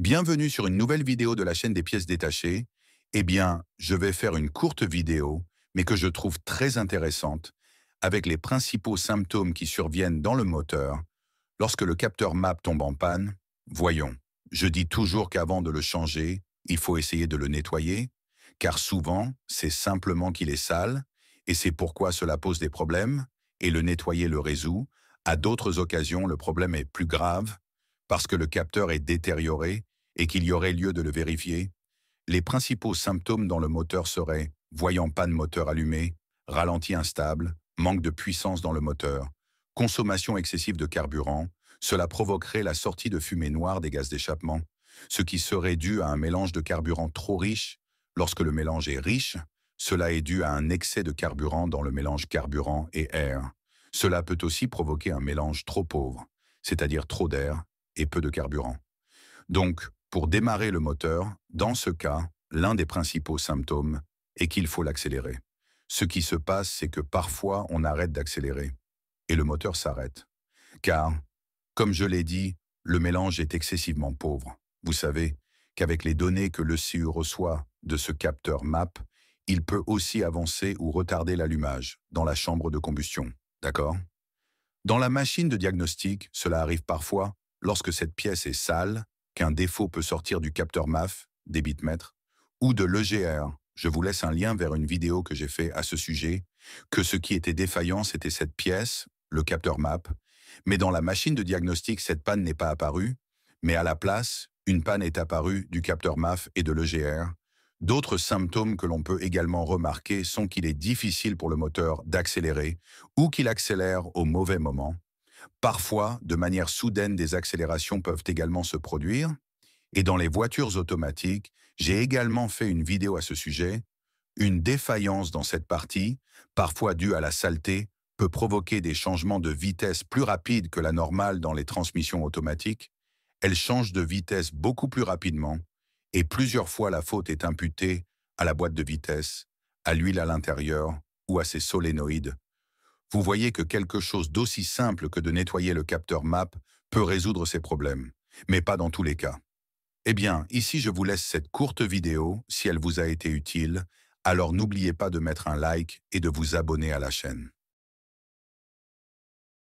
Bienvenue sur une nouvelle vidéo de la chaîne des pièces détachées. Eh bien, je vais faire une courte vidéo, mais que je trouve très intéressante, avec les principaux symptômes qui surviennent dans le moteur lorsque le capteur MAP tombe en panne. Voyons, je dis toujours qu'avant de le changer, il faut essayer de le nettoyer, car souvent, c'est simplement qu'il est sale, et c'est pourquoi cela pose des problèmes, et le nettoyer le résout. À d'autres occasions, le problème est plus grave, parce que le capteur est détérioré et qu'il y aurait lieu de le vérifier, les principaux symptômes dans le moteur seraient voyant panne moteur allumé, ralenti instable, manque de puissance dans le moteur, consommation excessive de carburant, cela provoquerait la sortie de fumée noire des gaz d'échappement, ce qui serait dû à un mélange de carburant trop riche. Lorsque le mélange est riche, cela est dû à un excès de carburant dans le mélange carburant et air. Cela peut aussi provoquer un mélange trop pauvre, c'est-à-dire trop d'air et peu de carburant. Donc, pour démarrer le moteur, dans ce cas, l'un des principaux symptômes est qu'il faut l'accélérer. Ce qui se passe, c'est que parfois on arrête d'accélérer et le moteur s'arrête. Car, comme je l'ai dit, le mélange est excessivement pauvre. Vous savez qu'avec les données que le CU reçoit de ce capteur MAP, il peut aussi avancer ou retarder l'allumage dans la chambre de combustion. D'accord Dans la machine de diagnostic, cela arrive parfois lorsque cette pièce est sale qu'un défaut peut sortir du capteur MAF, bitmètres, ou de l'EGR. Je vous laisse un lien vers une vidéo que j'ai fait à ce sujet, que ce qui était défaillant, c'était cette pièce, le capteur MAP, mais dans la machine de diagnostic, cette panne n'est pas apparue, mais à la place, une panne est apparue du capteur MAF et de l'EGR. D'autres symptômes que l'on peut également remarquer sont qu'il est difficile pour le moteur d'accélérer ou qu'il accélère au mauvais moment, Parfois, de manière soudaine, des accélérations peuvent également se produire. Et dans les voitures automatiques, j'ai également fait une vidéo à ce sujet. Une défaillance dans cette partie, parfois due à la saleté, peut provoquer des changements de vitesse plus rapides que la normale dans les transmissions automatiques. Elle change de vitesse beaucoup plus rapidement et plusieurs fois la faute est imputée à la boîte de vitesse, à l'huile à l'intérieur ou à ses solénoïdes vous voyez que quelque chose d'aussi simple que de nettoyer le capteur map peut résoudre ces problèmes, mais pas dans tous les cas. Eh bien, ici je vous laisse cette courte vidéo, si elle vous a été utile, alors n'oubliez pas de mettre un like et de vous abonner à la chaîne.